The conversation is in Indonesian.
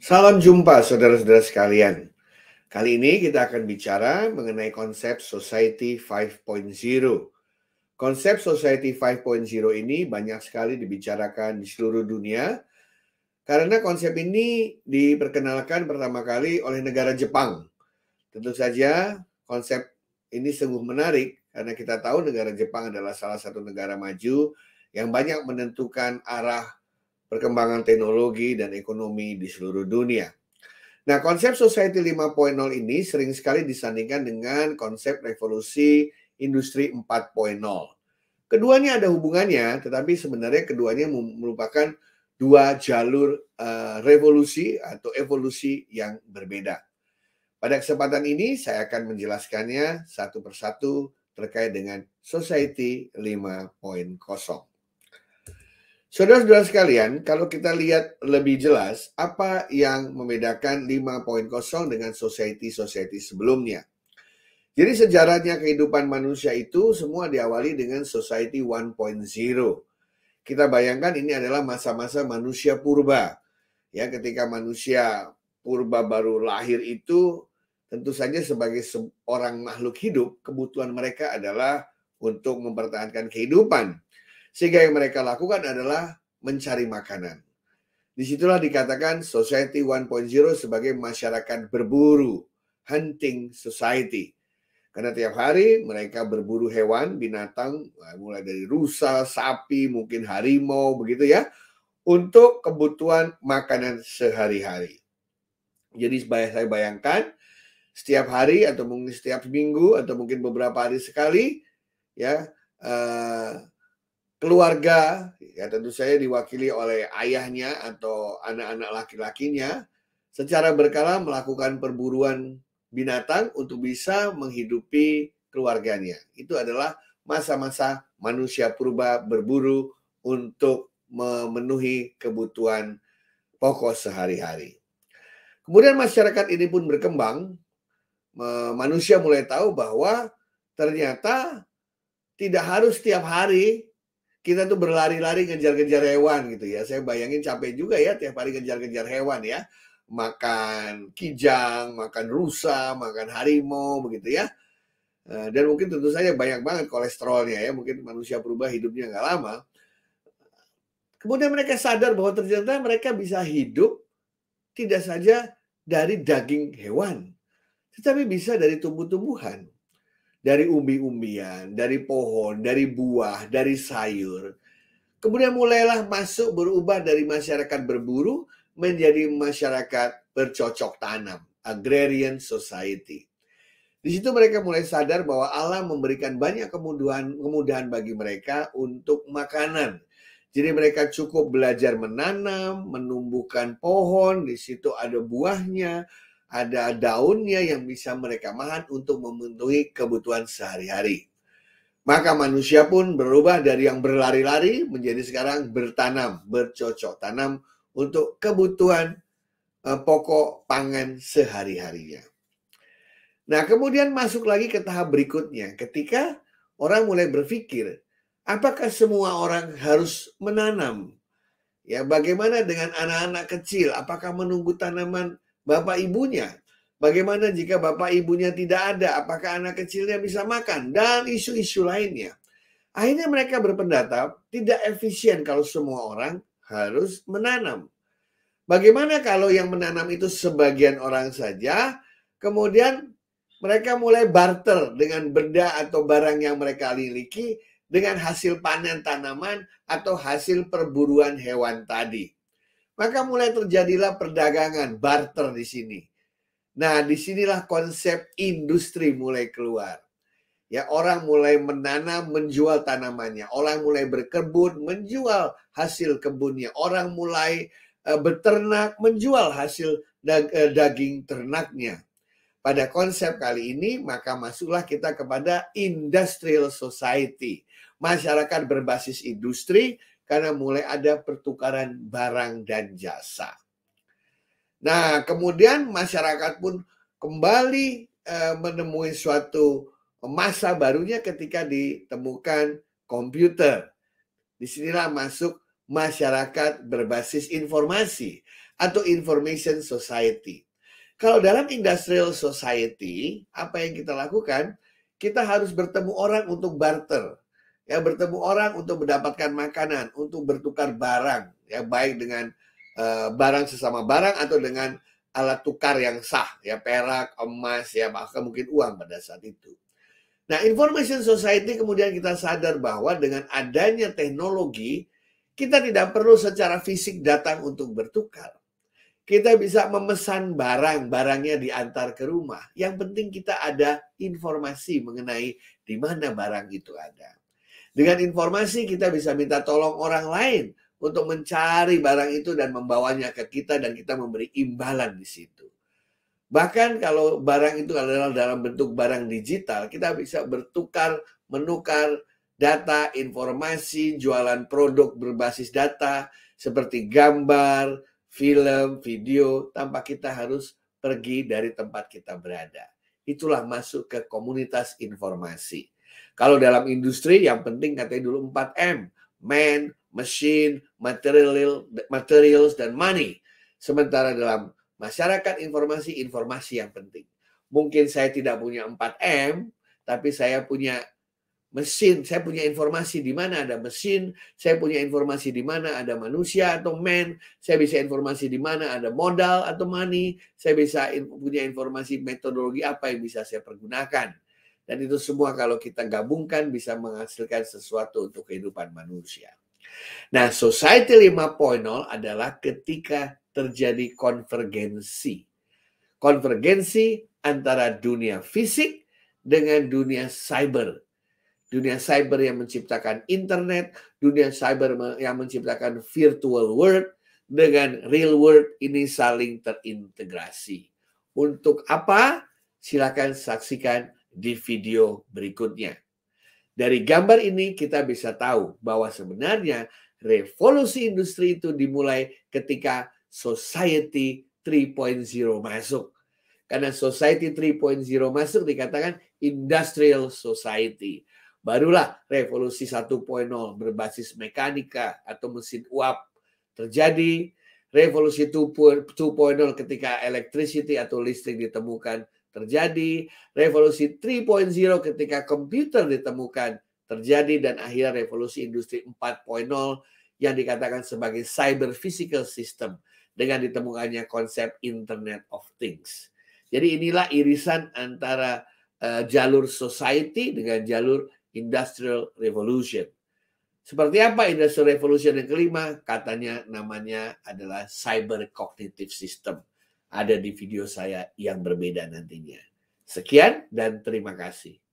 Salam jumpa saudara-saudara sekalian. Kali ini kita akan bicara mengenai konsep Society 5.0. Konsep Society 5.0 ini banyak sekali dibicarakan di seluruh dunia karena konsep ini diperkenalkan pertama kali oleh negara Jepang. Tentu saja konsep ini sungguh menarik karena kita tahu negara Jepang adalah salah satu negara maju yang banyak menentukan arah perkembangan teknologi dan ekonomi di seluruh dunia. Nah, konsep Society 5.0 ini sering sekali disandingkan dengan konsep revolusi industri 4.0. Keduanya ada hubungannya, tetapi sebenarnya keduanya merupakan dua jalur uh, revolusi atau evolusi yang berbeda. Pada kesempatan ini saya akan menjelaskannya satu persatu terkait dengan Society 5.0. Saudara-saudara sekalian, kalau kita lihat lebih jelas apa yang membedakan 5.0 dengan society-society sebelumnya. Jadi sejarahnya kehidupan manusia itu semua diawali dengan society 1.0. Kita bayangkan ini adalah masa-masa manusia purba. Ya, ketika manusia purba baru lahir itu tentu saja sebagai seorang makhluk hidup kebutuhan mereka adalah untuk mempertahankan kehidupan sehingga yang mereka lakukan adalah mencari makanan. Disitulah dikatakan Society 1.0 sebagai masyarakat berburu, hunting society. Karena tiap hari mereka berburu hewan, binatang, eh, mulai dari rusa, sapi, mungkin harimau, begitu ya, untuk kebutuhan makanan sehari-hari. Jadi saya bayangkan setiap hari atau mungkin setiap minggu atau mungkin beberapa hari sekali, ya eh, keluarga, ya tentu saya diwakili oleh ayahnya atau anak-anak laki-lakinya, secara berkala melakukan perburuan binatang untuk bisa menghidupi keluarganya. Itu adalah masa-masa manusia purba berburu untuk memenuhi kebutuhan pokok sehari-hari. Kemudian masyarakat ini pun berkembang, manusia mulai tahu bahwa ternyata tidak harus setiap hari kita tuh berlari-lari ngejar-ngejar hewan gitu ya. Saya bayangin capek juga ya tiap hari ngejar-ngejar hewan ya. Makan kijang, makan rusa, makan harimau begitu ya. Eh, dan mungkin tentu saja banyak banget kolesterolnya ya. Mungkin manusia berubah hidupnya nggak lama. Kemudian mereka sadar bahwa ternyata mereka bisa hidup tidak saja dari daging hewan, tetapi bisa dari tumbuh-tumbuhan dari umbi-umbian, dari pohon, dari buah, dari sayur. Kemudian mulailah masuk berubah dari masyarakat berburu menjadi masyarakat bercocok tanam, agrarian society. Di situ mereka mulai sadar bahwa Allah memberikan banyak kemudahan kemudahan bagi mereka untuk makanan. Jadi mereka cukup belajar menanam, menumbuhkan pohon, di situ ada buahnya, ada daunnya yang bisa mereka makan untuk memenuhi kebutuhan sehari-hari. Maka manusia pun berubah dari yang berlari-lari menjadi sekarang bertanam, bercocok tanam untuk kebutuhan eh, pokok pangan sehari-harinya. Nah, kemudian masuk lagi ke tahap berikutnya ketika orang mulai berpikir, apakah semua orang harus menanam? Ya, bagaimana dengan anak-anak kecil? Apakah menunggu tanaman bapak ibunya. Bagaimana jika bapak ibunya tidak ada? Apakah anak kecilnya bisa makan? Dan isu-isu lainnya. Akhirnya mereka berpendapat tidak efisien kalau semua orang harus menanam. Bagaimana kalau yang menanam itu sebagian orang saja, kemudian mereka mulai barter dengan benda atau barang yang mereka miliki dengan hasil panen tanaman atau hasil perburuan hewan tadi. Maka mulai terjadilah perdagangan, barter di sini. Nah, disinilah konsep industri mulai keluar. Ya, orang mulai menanam, menjual tanamannya. Orang mulai berkebun, menjual hasil kebunnya. Orang mulai uh, beternak, menjual hasil dag eh, daging ternaknya. Pada konsep kali ini, maka masuklah kita kepada industrial society. Masyarakat berbasis industri karena mulai ada pertukaran barang dan jasa. Nah, kemudian masyarakat pun kembali eh, menemui suatu masa barunya ketika ditemukan komputer. Disinilah masuk masyarakat berbasis informasi atau information society. Kalau dalam industrial society, apa yang kita lakukan? Kita harus bertemu orang untuk barter ya bertemu orang untuk mendapatkan makanan, untuk bertukar barang, ya baik dengan uh, barang sesama barang atau dengan alat tukar yang sah, ya perak, emas, ya bahkan mungkin uang pada saat itu. Nah, information society kemudian kita sadar bahwa dengan adanya teknologi, kita tidak perlu secara fisik datang untuk bertukar. Kita bisa memesan barang, barangnya diantar ke rumah. Yang penting kita ada informasi mengenai di mana barang itu ada. Dengan informasi kita bisa minta tolong orang lain untuk mencari barang itu dan membawanya ke kita dan kita memberi imbalan di situ. Bahkan kalau barang itu adalah dalam bentuk barang digital, kita bisa bertukar, menukar data, informasi, jualan produk berbasis data seperti gambar, film, video tanpa kita harus pergi dari tempat kita berada. Itulah masuk ke komunitas informasi. Kalau dalam industri yang penting katanya dulu 4M, man, machine, material, materials, dan money. Sementara dalam masyarakat informasi, informasi yang penting. Mungkin saya tidak punya 4M, tapi saya punya mesin, saya punya informasi di mana ada mesin, saya punya informasi di mana ada manusia atau man, saya bisa informasi di mana ada modal atau money, saya bisa punya informasi metodologi apa yang bisa saya pergunakan. Dan itu semua kalau kita gabungkan bisa menghasilkan sesuatu untuk kehidupan manusia. Nah, Society 5.0 adalah ketika terjadi konvergensi. Konvergensi antara dunia fisik dengan dunia cyber. Dunia cyber yang menciptakan internet, dunia cyber yang menciptakan virtual world, dengan real world ini saling terintegrasi. Untuk apa? Silakan saksikan di video berikutnya. Dari gambar ini kita bisa tahu bahwa sebenarnya revolusi industri itu dimulai ketika society 3.0 masuk. Karena society 3.0 masuk dikatakan industrial society. Barulah revolusi 1.0 berbasis mekanika atau mesin uap terjadi. Revolusi 2.0 ketika electricity atau listrik ditemukan terjadi, revolusi 3.0 ketika komputer ditemukan terjadi dan akhirnya revolusi industri 4.0 yang dikatakan sebagai cyber physical system dengan ditemukannya konsep Internet of Things. Jadi inilah irisan antara uh, jalur society dengan jalur industrial revolution. Seperti apa industrial revolution yang kelima? Katanya namanya adalah cyber cognitive system ada di video saya yang berbeda nantinya. Sekian dan terima kasih.